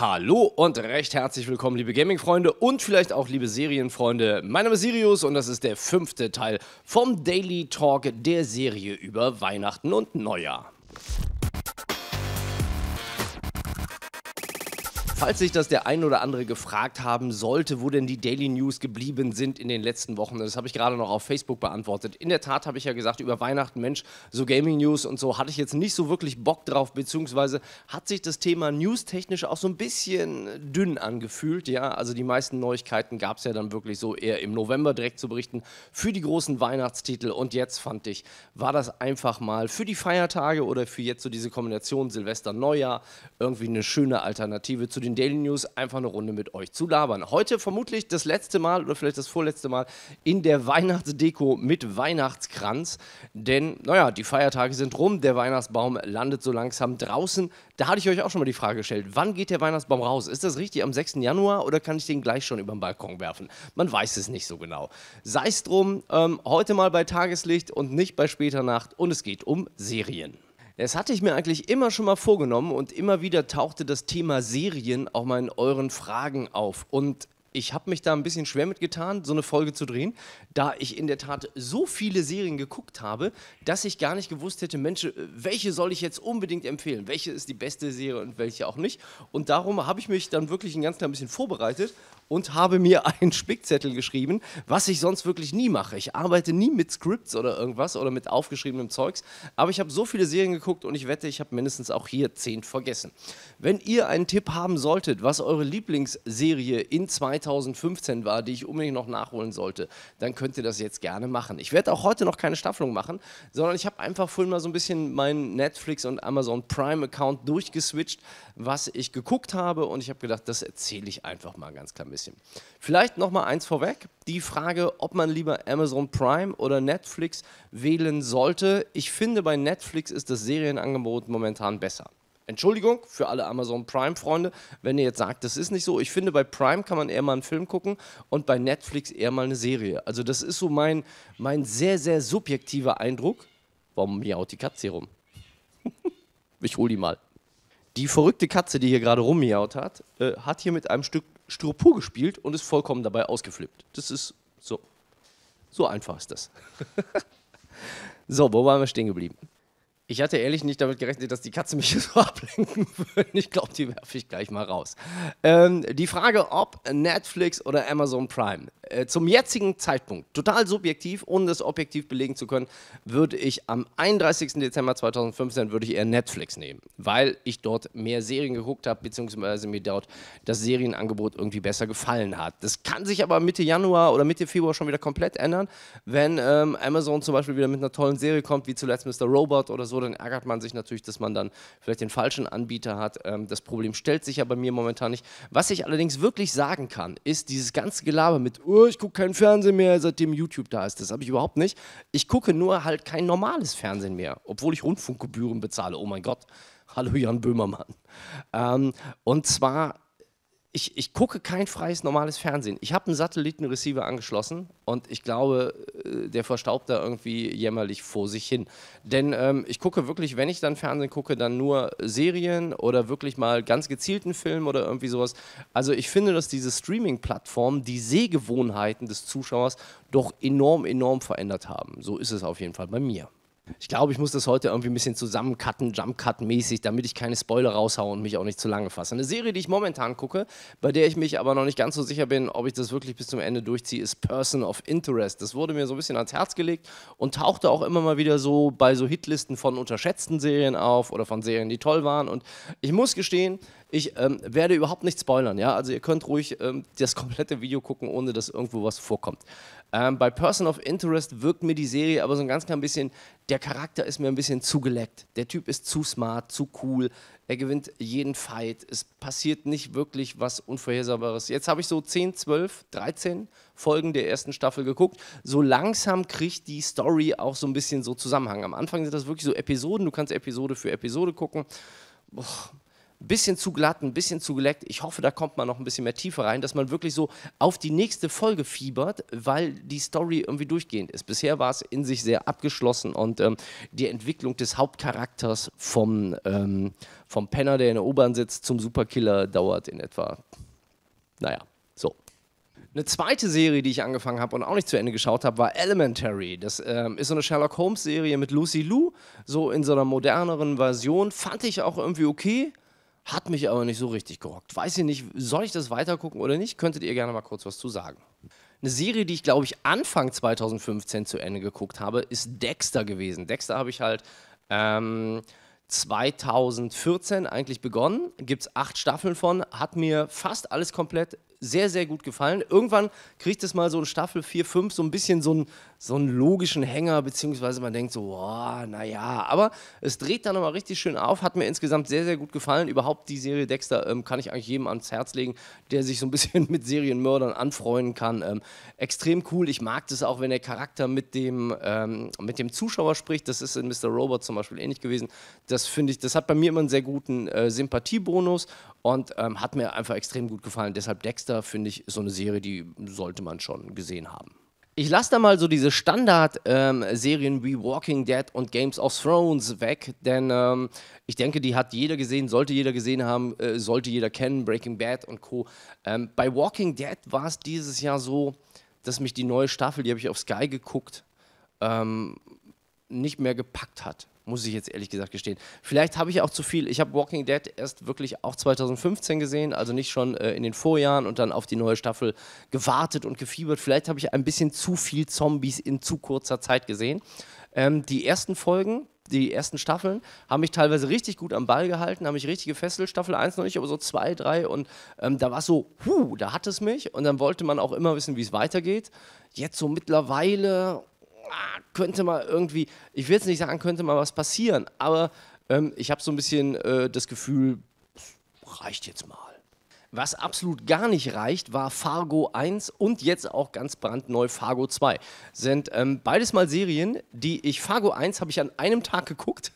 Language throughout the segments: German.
Hallo und recht herzlich willkommen, liebe Gaming-Freunde und vielleicht auch liebe Serienfreunde. Mein Name ist Sirius und das ist der fünfte Teil vom Daily Talk der Serie über Weihnachten und Neujahr. Falls sich das der ein oder andere gefragt haben sollte, wo denn die Daily News geblieben sind in den letzten Wochen, das habe ich gerade noch auf Facebook beantwortet. In der Tat habe ich ja gesagt, über Weihnachten, Mensch, so Gaming News und so hatte ich jetzt nicht so wirklich Bock drauf, beziehungsweise hat sich das Thema newstechnisch auch so ein bisschen dünn angefühlt. Ja, also die meisten Neuigkeiten gab es ja dann wirklich so eher im November direkt zu berichten für die großen Weihnachtstitel. Und jetzt fand ich, war das einfach mal für die Feiertage oder für jetzt so diese Kombination Silvester-Neujahr irgendwie eine schöne Alternative zu den den Daily News einfach eine Runde mit euch zu labern. Heute vermutlich das letzte Mal oder vielleicht das vorletzte Mal in der Weihnachtsdeko mit Weihnachtskranz. Denn, naja, die Feiertage sind rum, der Weihnachtsbaum landet so langsam draußen. Da hatte ich euch auch schon mal die Frage gestellt, wann geht der Weihnachtsbaum raus? Ist das richtig am 6. Januar oder kann ich den gleich schon über den Balkon werfen? Man weiß es nicht so genau. Sei es drum, ähm, heute mal bei Tageslicht und nicht bei später Nacht und es geht um Serien. Das hatte ich mir eigentlich immer schon mal vorgenommen und immer wieder tauchte das Thema Serien auch mal in euren Fragen auf. Und ich habe mich da ein bisschen schwer mitgetan, so eine Folge zu drehen, da ich in der Tat so viele Serien geguckt habe, dass ich gar nicht gewusst hätte, Mensch, äh, welche soll ich jetzt unbedingt empfehlen? Welche ist die beste Serie und welche auch nicht? Und darum habe ich mich dann wirklich ein ganz klein bisschen vorbereitet und habe mir einen Spickzettel geschrieben, was ich sonst wirklich nie mache. Ich arbeite nie mit Scripts oder irgendwas oder mit aufgeschriebenem Zeugs, aber ich habe so viele Serien geguckt und ich wette, ich habe mindestens auch hier zehn vergessen. Wenn ihr einen Tipp haben solltet, was eure Lieblingsserie in 2015 war, die ich unbedingt noch nachholen sollte, dann könnt ihr das jetzt gerne machen. Ich werde auch heute noch keine Staffelung machen, sondern ich habe einfach vorhin mal so ein bisschen meinen Netflix und Amazon Prime Account durchgeswitcht, was ich geguckt habe und ich habe gedacht, das erzähle ich einfach mal ganz klar. mit bisschen. Vielleicht mal eins vorweg, die Frage, ob man lieber Amazon Prime oder Netflix wählen sollte. Ich finde, bei Netflix ist das Serienangebot momentan besser. Entschuldigung für alle Amazon Prime-Freunde, wenn ihr jetzt sagt, das ist nicht so. Ich finde, bei Prime kann man eher mal einen Film gucken und bei Netflix eher mal eine Serie. Also das ist so mein, mein sehr, sehr subjektiver Eindruck. Warum miaut die Katze hier rum? ich hole die mal. Die verrückte Katze, die hier gerade rummiaut hat, äh, hat hier mit einem Stück Styropor gespielt und ist vollkommen dabei ausgeflippt. Das ist so. So einfach ist das. so, wo waren wir stehen geblieben? Ich hatte ehrlich nicht damit gerechnet, dass die Katze mich so ablenken würde. Ich glaube, die werfe ich gleich mal raus. Ähm, die Frage, ob Netflix oder Amazon Prime äh, zum jetzigen Zeitpunkt, total subjektiv, ohne das objektiv belegen zu können, würde ich am 31. Dezember 2015 würde ich eher Netflix nehmen, weil ich dort mehr Serien geguckt habe, beziehungsweise mir dort das Serienangebot irgendwie besser gefallen hat. Das kann sich aber Mitte Januar oder Mitte Februar schon wieder komplett ändern, wenn ähm, Amazon zum Beispiel wieder mit einer tollen Serie kommt, wie zuletzt Mr. Robot oder so, dann ärgert man sich natürlich, dass man dann vielleicht den falschen Anbieter hat. Ähm, das Problem stellt sich ja bei mir momentan nicht. Was ich allerdings wirklich sagen kann, ist dieses ganze Gelaber mit Ur oh, ich gucke keinen Fernsehen mehr, seitdem YouTube da ist. Das habe ich überhaupt nicht. Ich gucke nur halt kein normales Fernsehen mehr, obwohl ich Rundfunkgebühren bezahle. Oh mein Gott. Hallo Jan Böhmermann. Ähm, und zwar ich, ich gucke kein freies, normales Fernsehen. Ich habe einen Satellitenreceiver angeschlossen und ich glaube, äh, der verstaubt da irgendwie jämmerlich vor sich hin. Denn ähm, ich gucke wirklich, wenn ich dann Fernsehen gucke, dann nur Serien oder wirklich mal ganz gezielten Film oder irgendwie sowas. Also ich finde, dass diese Streaming-Plattformen die Sehgewohnheiten des Zuschauers doch enorm, enorm verändert haben. So ist es auf jeden Fall bei mir. Ich glaube, ich muss das heute irgendwie ein bisschen zusammencutten, Jumpcut-mäßig, damit ich keine Spoiler raushaue und mich auch nicht zu lange fasse. Eine Serie, die ich momentan gucke, bei der ich mich aber noch nicht ganz so sicher bin, ob ich das wirklich bis zum Ende durchziehe, ist Person of Interest. Das wurde mir so ein bisschen ans Herz gelegt und tauchte auch immer mal wieder so bei so Hitlisten von unterschätzten Serien auf oder von Serien, die toll waren. Und ich muss gestehen, ich ähm, werde überhaupt nicht spoilern, ja. Also ihr könnt ruhig ähm, das komplette Video gucken, ohne dass irgendwo was vorkommt. Ähm, bei Person of Interest wirkt mir die Serie aber so ein ganz klein bisschen der Charakter ist mir ein bisschen zu geleckt. Der Typ ist zu smart, zu cool. Er gewinnt jeden Fight. Es passiert nicht wirklich was Unvorhersehbares. Jetzt habe ich so 10, 12, 13 Folgen der ersten Staffel geguckt. So langsam kriegt die Story auch so ein bisschen so Zusammenhang. Am Anfang sind das wirklich so Episoden. Du kannst Episode für Episode gucken. Boah, ein bisschen zu glatt, ein bisschen zu geleckt. Ich hoffe, da kommt man noch ein bisschen mehr Tiefe rein, dass man wirklich so auf die nächste Folge fiebert, weil die Story irgendwie durchgehend ist. Bisher war es in sich sehr abgeschlossen und ähm, die Entwicklung des Hauptcharakters vom, ähm, vom Penner, der in der U-Bahn sitzt, zum Superkiller dauert in etwa, naja, so eine zweite Serie, die ich angefangen habe und auch nicht zu Ende geschaut habe, war Elementary. Das ähm, ist so eine Sherlock Holmes-Serie mit Lucy Lou, so in so einer moderneren Version. Fand ich auch irgendwie okay. Hat mich aber nicht so richtig gehockt. Weiß ich nicht, soll ich das weitergucken oder nicht? Könntet ihr gerne mal kurz was zu sagen. Eine Serie, die ich glaube ich Anfang 2015 zu Ende geguckt habe, ist Dexter gewesen. Dexter habe ich halt ähm, 2014 eigentlich begonnen. Gibt es acht Staffeln von. Hat mir fast alles komplett sehr, sehr gut gefallen. Irgendwann kriegt es mal so in Staffel 4, 5 so ein bisschen so, ein, so einen logischen Hänger, beziehungsweise man denkt so, boah, naja, aber es dreht dann nochmal richtig schön auf, hat mir insgesamt sehr, sehr gut gefallen. Überhaupt die Serie Dexter ähm, kann ich eigentlich jedem ans Herz legen, der sich so ein bisschen mit Serienmördern anfreunden kann. Ähm, extrem cool. Ich mag das auch, wenn der Charakter mit dem, ähm, mit dem Zuschauer spricht. Das ist in Mr. Robot zum Beispiel ähnlich gewesen. Das finde ich, das hat bei mir immer einen sehr guten äh, Sympathiebonus und ähm, hat mir einfach extrem gut gefallen. Deshalb Dexter Gangster, finde ich, ist so eine Serie, die sollte man schon gesehen haben. Ich lasse da mal so diese Standard-Serien ähm, wie Walking Dead und Games of Thrones weg, denn ähm, ich denke, die hat jeder gesehen, sollte jeder gesehen haben, äh, sollte jeder kennen, Breaking Bad und Co. Ähm, bei Walking Dead war es dieses Jahr so, dass mich die neue Staffel, die habe ich auf Sky geguckt, ähm, nicht mehr gepackt hat, muss ich jetzt ehrlich gesagt gestehen. Vielleicht habe ich auch zu viel. Ich habe Walking Dead erst wirklich auch 2015 gesehen, also nicht schon äh, in den Vorjahren und dann auf die neue Staffel gewartet und gefiebert. Vielleicht habe ich ein bisschen zu viel Zombies in zu kurzer Zeit gesehen. Ähm, die ersten Folgen, die ersten Staffeln haben mich teilweise richtig gut am Ball gehalten, haben mich richtig gefesselt. Staffel 1 noch nicht, aber so 2, 3 und ähm, da war es so, huh, da hat es mich und dann wollte man auch immer wissen, wie es weitergeht. Jetzt so mittlerweile, ah, könnte mal irgendwie, ich will jetzt nicht sagen, könnte mal was passieren, aber ähm, ich habe so ein bisschen äh, das Gefühl, reicht jetzt mal. Was absolut gar nicht reicht, war Fargo 1 und jetzt auch ganz brandneu Fargo 2. Sind ähm, beides mal Serien, die ich, Fargo 1 habe ich an einem Tag geguckt.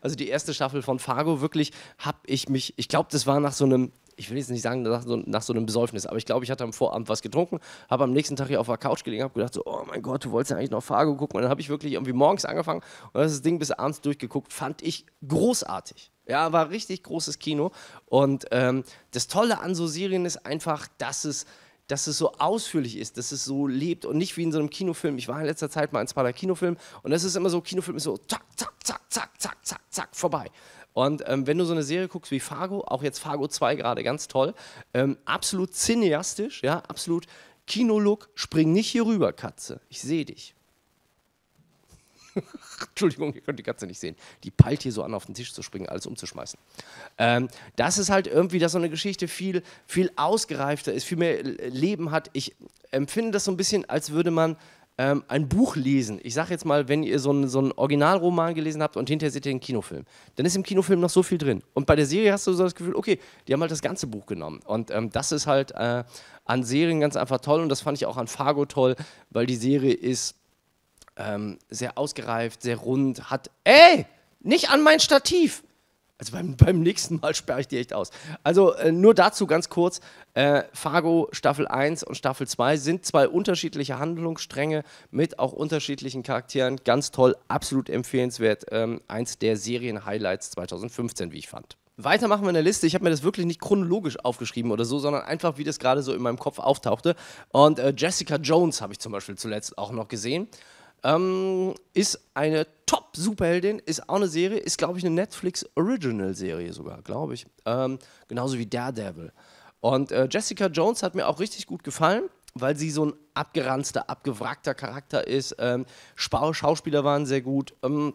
Also die erste Staffel von Fargo, wirklich habe ich mich, ich glaube, das war nach so einem ich will jetzt nicht sagen, nach so, nach so einem Besäufnis, aber ich glaube, ich hatte am Vorabend was getrunken, habe am nächsten Tag hier auf der Couch gelegen, habe gedacht, so, oh mein Gott, du wolltest ja eigentlich noch Fargo gucken. Und dann habe ich wirklich irgendwie morgens angefangen und das Ding bis abends durchgeguckt, fand ich großartig. Ja, war richtig großes Kino. Und ähm, das Tolle an so Serien ist einfach, dass es dass es so ausführlich ist, dass es so lebt und nicht wie in so einem Kinofilm. Ich war in letzter Zeit mal in zwei, Kinofilmen und das ist immer so, Kinofilm ist so zack, zack, zack, zack, zack, zack, zack, vorbei. Und ähm, wenn du so eine Serie guckst wie Fargo, auch jetzt Fargo 2 gerade, ganz toll, ähm, absolut cineastisch, ja, absolut Kinolook, spring nicht hier rüber, Katze, ich sehe dich. Entschuldigung, ihr könnt die Katze nicht sehen. Die peilt hier so an, auf den Tisch zu springen, alles umzuschmeißen. Ähm, das ist halt irgendwie, dass so eine Geschichte viel, viel ausgereifter ist, viel mehr Leben hat. Ich empfinde das so ein bisschen, als würde man ähm, ein Buch lesen. Ich sage jetzt mal, wenn ihr so einen so Originalroman gelesen habt und hinterher seht ihr den Kinofilm, dann ist im Kinofilm noch so viel drin. Und bei der Serie hast du so das Gefühl, okay, die haben halt das ganze Buch genommen. Und ähm, das ist halt äh, an Serien ganz einfach toll und das fand ich auch an Fargo toll, weil die Serie ist ähm, sehr ausgereift, sehr rund, hat. Ey! Nicht an mein Stativ! Also beim, beim nächsten Mal sperre ich die echt aus. Also äh, nur dazu ganz kurz. Äh, Fargo Staffel 1 und Staffel 2 sind zwei unterschiedliche Handlungsstränge mit auch unterschiedlichen Charakteren. Ganz toll, absolut empfehlenswert. Ähm, eins der Serien-Highlights 2015, wie ich fand. Weiter machen wir eine Liste. Ich habe mir das wirklich nicht chronologisch aufgeschrieben oder so, sondern einfach, wie das gerade so in meinem Kopf auftauchte. Und äh, Jessica Jones habe ich zum Beispiel zuletzt auch noch gesehen. Ähm, ist eine Top-Superheldin, ist auch eine Serie, ist, glaube ich, eine Netflix-Original-Serie sogar, glaube ich. Ähm, genauso wie Daredevil. Und äh, Jessica Jones hat mir auch richtig gut gefallen, weil sie so ein abgeranzter, abgewrackter Charakter ist. Ähm, Schauspieler waren sehr gut. Ähm,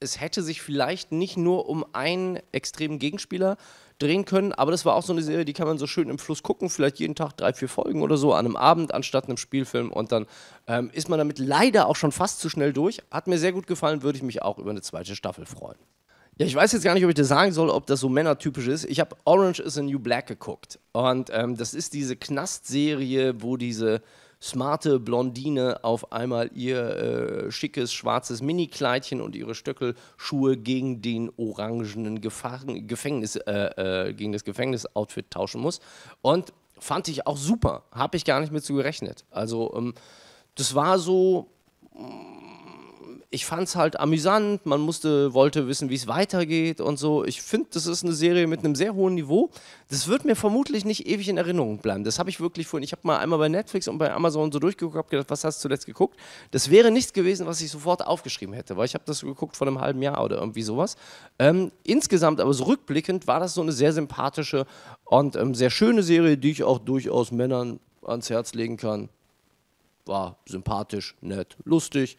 es hätte sich vielleicht nicht nur um einen extremen Gegenspieler drehen können. Aber das war auch so eine Serie, die kann man so schön im Fluss gucken, vielleicht jeden Tag drei, vier Folgen oder so an einem Abend anstatt einem Spielfilm. Und dann ähm, ist man damit leider auch schon fast zu schnell durch. Hat mir sehr gut gefallen, würde ich mich auch über eine zweite Staffel freuen. Ja, ich weiß jetzt gar nicht, ob ich das sagen soll, ob das so männertypisch ist. Ich habe Orange is a New Black geguckt. Und ähm, das ist diese Knastserie, wo diese smarte Blondine auf einmal ihr äh, schickes schwarzes Minikleidchen und ihre Stöckelschuhe gegen den orangenen Gefahren, Gefängnis, äh, äh, gegen das Gefängnisoutfit tauschen muss. Und fand ich auch super. Habe ich gar nicht mit zu gerechnet. Also, ähm, das war so. Mh, mm, ich fand es halt amüsant, man musste, wollte wissen, wie es weitergeht und so. Ich finde, das ist eine Serie mit einem sehr hohen Niveau. Das wird mir vermutlich nicht ewig in Erinnerung bleiben. Das habe ich wirklich vorhin, ich habe mal einmal bei Netflix und bei Amazon so durchgeguckt, habe gedacht, was hast du zuletzt geguckt? Das wäre nichts gewesen, was ich sofort aufgeschrieben hätte, weil ich habe das geguckt vor einem halben Jahr oder irgendwie sowas. Ähm, insgesamt aber so rückblickend war das so eine sehr sympathische und ähm, sehr schöne Serie, die ich auch durchaus Männern ans Herz legen kann. War sympathisch, nett, lustig.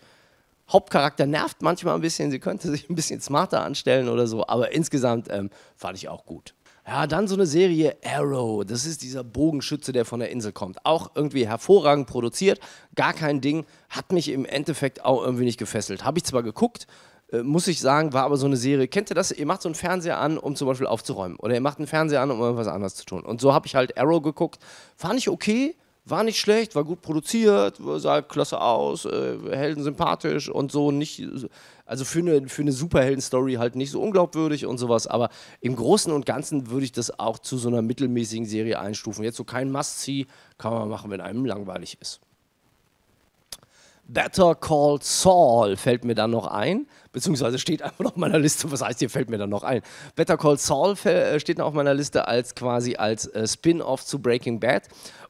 Hauptcharakter nervt manchmal ein bisschen, sie könnte sich ein bisschen smarter anstellen oder so, aber insgesamt ähm, fand ich auch gut. Ja, dann so eine Serie Arrow. Das ist dieser Bogenschütze, der von der Insel kommt. Auch irgendwie hervorragend produziert, gar kein Ding. Hat mich im Endeffekt auch irgendwie nicht gefesselt. Habe ich zwar geguckt, äh, muss ich sagen, war aber so eine Serie. Kennt ihr das? Ihr macht so einen Fernseher an, um zum Beispiel aufzuräumen. Oder ihr macht einen Fernseher an, um irgendwas anderes zu tun. Und so habe ich halt Arrow geguckt. Fand ich okay, war nicht schlecht, war gut produziert, sah klasse aus, äh, Helden sympathisch und so nicht. Also für eine, für eine Superhelden-Story halt nicht so unglaubwürdig und sowas. Aber im Großen und Ganzen würde ich das auch zu so einer mittelmäßigen Serie einstufen. Jetzt so kein Must-See, kann man machen, wenn einem langweilig ist. Better Call Saul fällt mir dann noch ein, beziehungsweise steht einfach noch auf meiner Liste, was heißt hier fällt mir dann noch ein. Better Call Saul äh, steht noch auf meiner Liste als quasi als äh, Spin-off zu Breaking Bad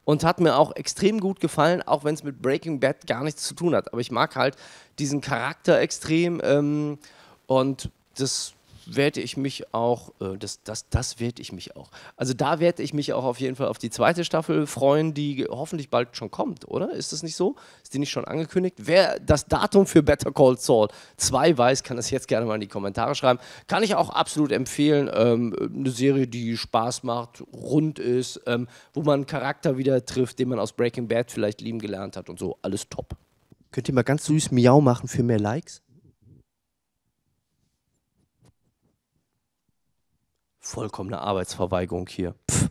und hat mir auch extrem gut gefallen, auch wenn es mit Breaking Bad gar nichts zu tun hat. Aber ich mag halt diesen Charakter extrem ähm, und das werde ich mich auch, äh, das, das, das werde ich mich auch. Also da werde ich mich auch auf jeden Fall auf die zweite Staffel freuen, die hoffentlich bald schon kommt, oder? Ist das nicht so? Ist die nicht schon angekündigt? Wer das Datum für Better Call Saul 2 weiß, kann das jetzt gerne mal in die Kommentare schreiben. Kann ich auch absolut empfehlen. Ähm, eine Serie, die Spaß macht, rund ist, ähm, wo man einen Charakter wieder trifft, den man aus Breaking Bad vielleicht lieben gelernt hat und so. Alles top. Könnt ihr mal ganz süß Miau machen für mehr Likes? Vollkommene Arbeitsverweigerung hier. Pff.